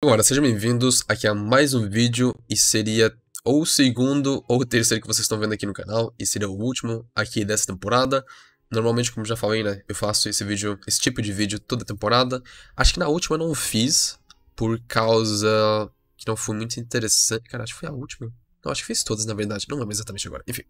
Agora, sejam bem-vindos aqui a mais um vídeo e seria ou o segundo ou o terceiro que vocês estão vendo aqui no canal e seria o último aqui dessa temporada. Normalmente, como já falei, né, eu faço esse vídeo, esse tipo de vídeo toda temporada. Acho que na última eu não fiz por causa que não foi muito interessante. Cara, acho que foi a última. Não, acho que fiz todas, na verdade. Não lembro exatamente agora. Enfim,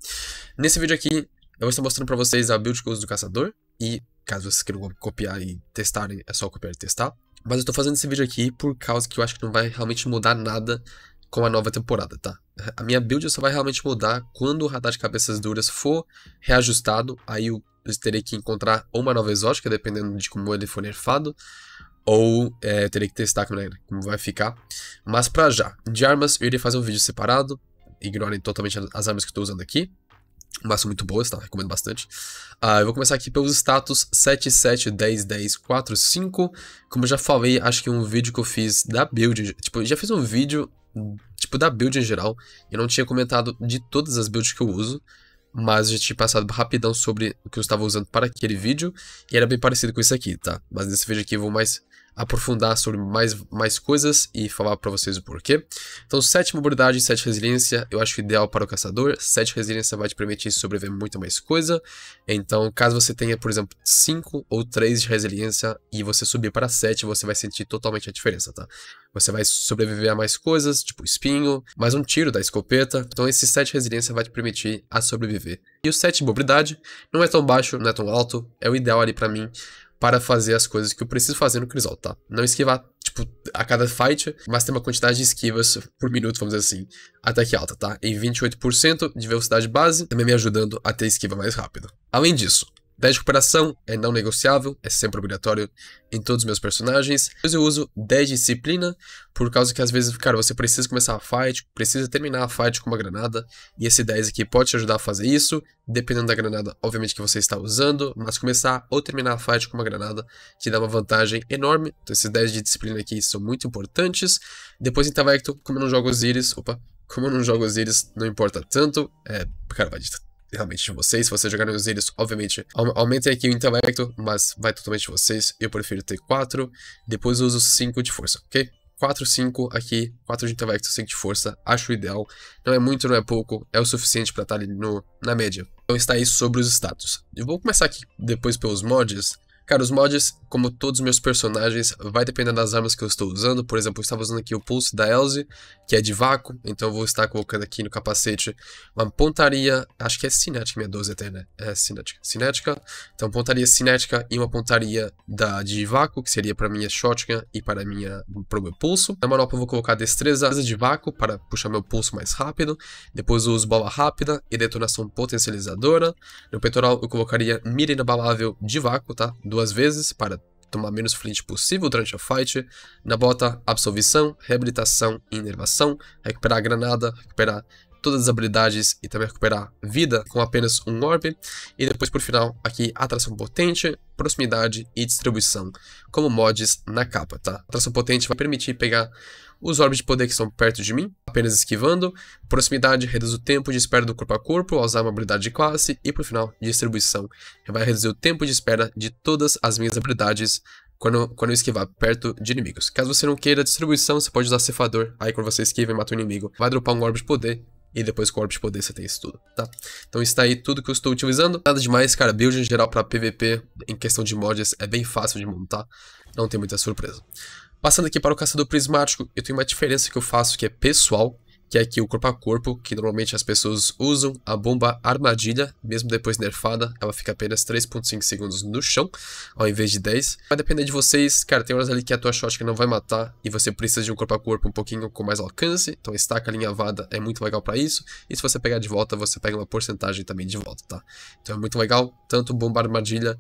nesse vídeo aqui eu vou estar mostrando para vocês a build que eu uso do caçador e caso vocês queiram copiar e testarem, é só copiar e testar. Mas eu tô fazendo esse vídeo aqui por causa que eu acho que não vai realmente mudar nada com a nova temporada, tá? A minha build só vai realmente mudar quando o radar de cabeças duras for reajustado, aí eu terei que encontrar uma nova exótica, dependendo de como ele for nerfado, ou é, eu terei que testar é, como vai ficar. Mas pra já, de armas eu irei fazer um vídeo separado, ignorem totalmente as armas que eu tô usando aqui, mas são muito boas, tá? Recomendo bastante. Uh, eu vou começar aqui pelos status 77101045. Como eu já falei, acho que um vídeo que eu fiz da build. Tipo, já fiz um vídeo, tipo, da build em geral. Eu não tinha comentado de todas as builds que eu uso. Mas já tinha passado rapidão sobre o que eu estava usando para aquele vídeo. E era bem parecido com isso aqui, tá? Mas nesse vídeo aqui eu vou mais aprofundar sobre mais, mais coisas e falar para vocês o porquê. Então, 7 mobilidade e 7 resiliência, eu acho ideal para o caçador. 7 resiliência vai te permitir sobreviver muito mais coisa. Então, caso você tenha, por exemplo, 5 ou 3 de resiliência e você subir para 7, você vai sentir totalmente a diferença, tá? Você vai sobreviver a mais coisas, tipo espinho, mais um tiro da escopeta. Então, esse 7 resiliência vai te permitir a sobreviver. E o 7 mobilidade não é tão baixo, não é tão alto, é o ideal ali para mim para fazer as coisas que eu preciso fazer no Crisol, tá? Não esquivar, tipo, a cada fight, mas ter uma quantidade de esquivas por minuto, vamos dizer assim, até que alta, tá? Em 28% de velocidade base, também me ajudando a ter esquiva mais rápido. Além disso, 10 de recuperação é não negociável, é sempre obrigatório em todos os meus personagens. Depois eu uso 10 de disciplina, por causa que às vezes, cara, você precisa começar a fight, precisa terminar a fight com uma granada, e esse 10 aqui pode te ajudar a fazer isso, dependendo da granada, obviamente, que você está usando, mas começar ou terminar a fight com uma granada te dá uma vantagem enorme. Então esses 10 de disciplina aqui são muito importantes. Depois em então, Tavecto, como eu não jogo Osiris, opa, como eu não jogo Osiris, não importa tanto, é, cara, vai de realmente de vocês. Se vocês jogarem os eles, obviamente, aumentem aqui o intelecto, mas vai totalmente de vocês. Eu prefiro ter 4, depois uso 5 de força, ok? 4, 5 aqui, 4 de intelecto, 5 de força, acho ideal. Não é muito, não é pouco, é o suficiente para estar ali no, na média. Então está isso sobre os status. Eu vou começar aqui depois pelos mods. Cara, os mods, como todos os meus personagens, vai depender das armas que eu estou usando. Por exemplo, eu estava usando aqui o pulso da Elze, que é de vácuo. Então eu vou estar colocando aqui no capacete uma pontaria, acho que é cinética, minha 12 até, né? É cinética. Cinética. Então pontaria cinética e uma pontaria da, de vácuo, que seria para minha shotgun e para minha, pro meu pulso. Na manopla eu vou colocar destreza de vácuo para puxar meu pulso mais rápido. Depois eu uso bola rápida e detonação potencializadora. No peitoral eu colocaria mira inabalável de vácuo, tá? Do duas vezes para tomar menos flint possível durante a fight. Na bota, absolvição reabilitação e inervação, recuperar a granada, recuperar todas as habilidades e também recuperar vida com apenas um orbe. E depois, por final, aqui atração potente, proximidade e distribuição, como mods na capa, tá? Atração potente vai permitir pegar os orbes de poder que estão perto de mim, apenas esquivando. Proximidade reduz o tempo de espera do corpo a corpo ao usar uma habilidade de classe. E por final, distribuição vai reduzir o tempo de espera de todas as minhas habilidades quando, quando esquivar perto de inimigos. Caso você não queira distribuição, você pode usar cefador. Aí quando você esquiva e mata o um inimigo, vai dropar um orbe de poder e depois com o Orb de Poder você tem isso tudo, tá? Então está aí tudo que eu estou utilizando. Nada demais, cara. Build em geral para PVP, em questão de mods, é bem fácil de montar. Não tem muita surpresa. Passando aqui para o caçador prismático, eu tenho uma diferença que eu faço que é pessoal que é aqui o corpo a corpo, que normalmente as pessoas usam. A bomba armadilha, mesmo depois nerfada, ela fica apenas 3.5 segundos no chão, ao invés de 10. Vai depender de vocês, cara, tem horas ali que a tua shot que não vai matar e você precisa de um corpo a corpo um pouquinho com mais alcance, então estaca alinhavada é muito legal para isso. E se você pegar de volta, você pega uma porcentagem também de volta, tá? Então é muito legal, tanto bomba armadilha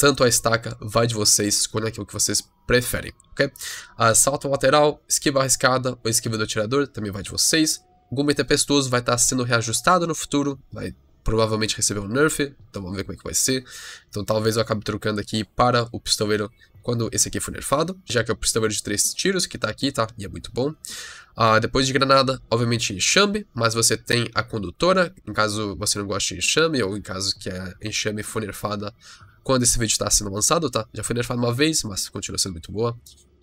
tanto a estaca vai de vocês, escolha aquilo que vocês preferem, ok? Assalto lateral, esquiva arriscada ou esquiva do atirador também vai de vocês. Gume tempestuoso vai estar tá sendo reajustado no futuro, vai provavelmente receber um nerf, então vamos ver como é que vai ser. Então talvez eu acabe trocando aqui para o pistoleiro quando esse aqui for nerfado, já que é o pistoleiro de 3 tiros que tá aqui, tá? E é muito bom. Ah, depois de granada, obviamente enxame, mas você tem a condutora, em caso você não goste de enxame, ou em caso que a enxame for nerfada, quando esse vídeo está sendo lançado, tá? Já foi nerfado uma vez, mas continua sendo muito boa.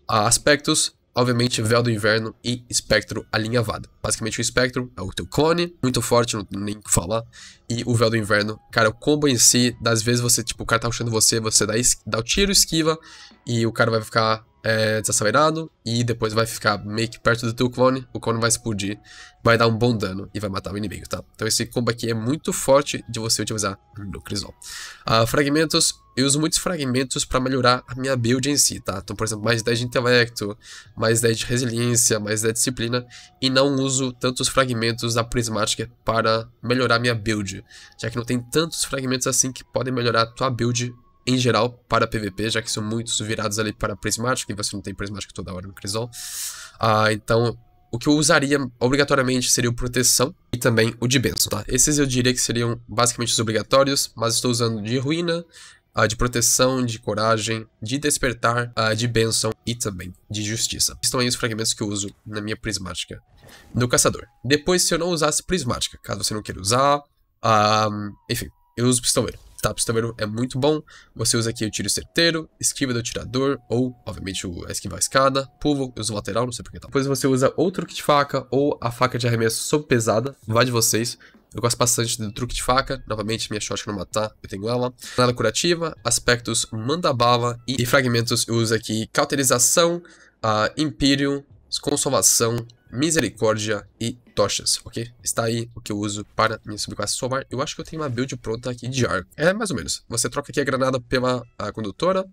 aspectos, obviamente, Véu do Inverno e Espectro alinhavado. Basicamente, o Espectro é o teu clone, muito forte, não tem nem o que falar. E o Véu do Inverno, cara, o combo em si, das vezes você, tipo, o cara tá rushando você, você dá, dá o tiro, esquiva, e o cara vai ficar é, desacelerado e depois vai ficar meio que perto do teu clone, o clone vai explodir, vai dar um bom dano e vai matar o inimigo, tá? Então esse combo aqui é muito forte de você utilizar no Crisol. Uh, ah, fragmentos, eu uso muitos fragmentos para melhorar a minha build em si, tá? Então, por exemplo, mais 10 de intelecto, mais 10 de resiliência, mais 10 de disciplina, e não uso tantos fragmentos da prismática para melhorar minha build, já que não tem tantos fragmentos assim que podem melhorar a tua build em geral para PVP, já que são muitos virados ali para prismático, e você não tem prismático toda hora no Crisol. Ah, então, o que eu usaria obrigatoriamente seria o Proteção e também o de Benção, tá? Esses eu diria que seriam basicamente os obrigatórios, mas estou usando de Ruína, ah, de Proteção, de Coragem, de Despertar, ah, de Benção e também de Justiça. Estão aí os fragmentos que eu uso na minha prismática no Caçador. Depois, se eu não usasse prismática, caso você não queira usar, um, ah, enfim, eu uso pistoleiro. Taps também é muito bom. Você usa aqui o tiro certeiro, esquiva do atirador, ou, obviamente, o esquivar a escada, pulo, eu uso lateral, não sei porque tá. Depois você usa ou truque de faca, ou a faca de arremesso sob pesada, vai de vocês. Eu gosto bastante do truque de faca, novamente minha shot não matar, eu tenho ela. Nada curativa, aspectos manda bala e, e fragmentos eu uso aqui cauterização, uh, Imperium, consolação misericórdia e tochas, ok? Está aí o que eu uso para minha subclasse solar. Eu acho que eu tenho uma build pronta aqui de arco. É, mais ou menos. Você troca aqui a granada pela a condutora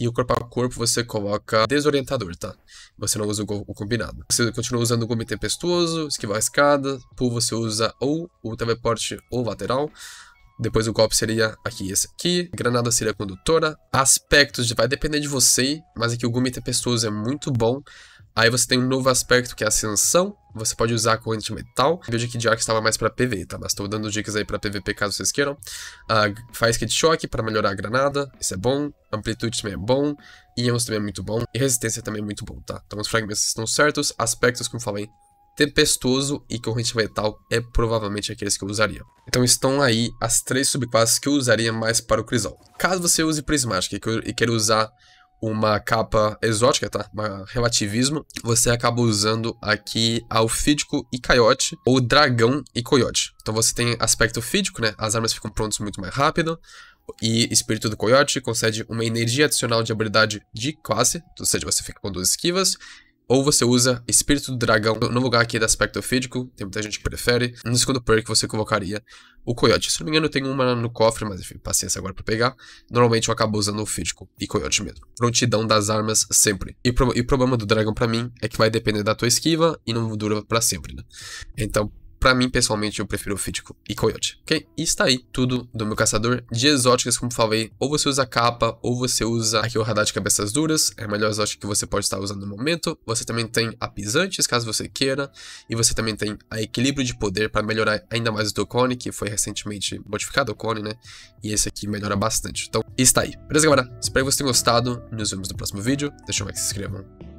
e o corpo a corpo você coloca desorientador, tá? Você não usa o, o combinado. Você continua usando o gume tempestuoso, esquivar a escada, pull você usa ou o teleporte ou lateral. Depois o golpe seria aqui esse aqui, granada seria condutora. Aspectos vai depender de você, mas aqui o gume tempestuoso é muito bom. Aí você tem um novo aspecto que é a ascensão, você pode usar a corrente de metal. Veja que Diark estava mais para PV, tá? Mas estou dando dicas aí para PVP caso vocês queiram. Uh, faz kit choque para melhorar a granada, isso é bom. Amplitude também é bom. Ions também é muito bom. E resistência também é muito bom, tá? Então os fragmentos estão certos, aspectos, como falei, tempestoso e corrente metal é provavelmente aqueles que eu usaria. Então estão aí as três subclasses que eu usaria mais para o Crisol. Caso você use prismática e queira usar uma capa exótica, tá? Uma relativismo, você acaba usando aqui alfídico e caiote, ou dragão e coiote. Então você tem aspecto fídico, né? As armas ficam prontas muito mais rápido. E Espírito do Coiote concede uma energia adicional de habilidade de classe, ou seja, você fica com duas esquivas, ou você usa Espírito do Dragão no lugar aqui do aspecto físico, tem muita gente que prefere. No segundo perk você convocaria o Coyote. Se não me engano, eu tenho uma no cofre, mas enfim, paciência agora pra pegar. Normalmente eu acabo usando o físico e Coyote mesmo. Prontidão das armas sempre. E, pro e o problema do dragão para mim é que vai depender da tua esquiva e não dura para sempre, né? Então, para mim, pessoalmente, eu prefiro Fítico e Coyote, ok? E está aí tudo do meu caçador de exóticas, como falei. Ou você usa capa, ou você usa aqui o radar de cabeças duras, é a melhor exótica que você pode estar usando no momento. Você também tem a pisantes, caso você queira. E você também tem a equilíbrio de poder para melhorar ainda mais o teu cone, que foi recentemente modificado o cone, né? E esse aqui melhora bastante. Então, está aí. Beleza, galera? Espero que vocês tenham gostado. Nos vemos no próximo vídeo. Deixa eu like, que se inscrevam.